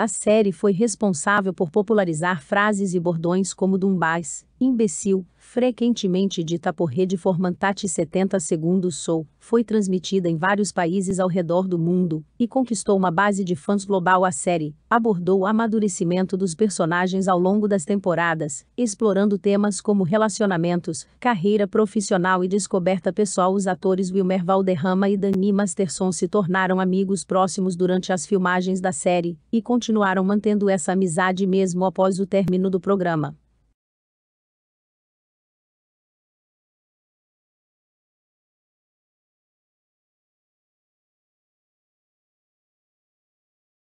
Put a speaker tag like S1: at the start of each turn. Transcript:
S1: A série foi responsável por popularizar frases e bordões como Dumbás, imbecil, frequentemente dita por rede Formantate 70 segundos sou foi transmitida em vários países ao redor do mundo e conquistou uma base de fãs global. A série abordou o amadurecimento dos personagens ao longo das temporadas, explorando temas como relacionamentos, carreira profissional e descoberta pessoal. Os atores Wilmer Valderrama e Dani Masterson se tornaram amigos próximos durante as filmagens da série e continuaram mantendo essa amizade mesmo após o término do programa.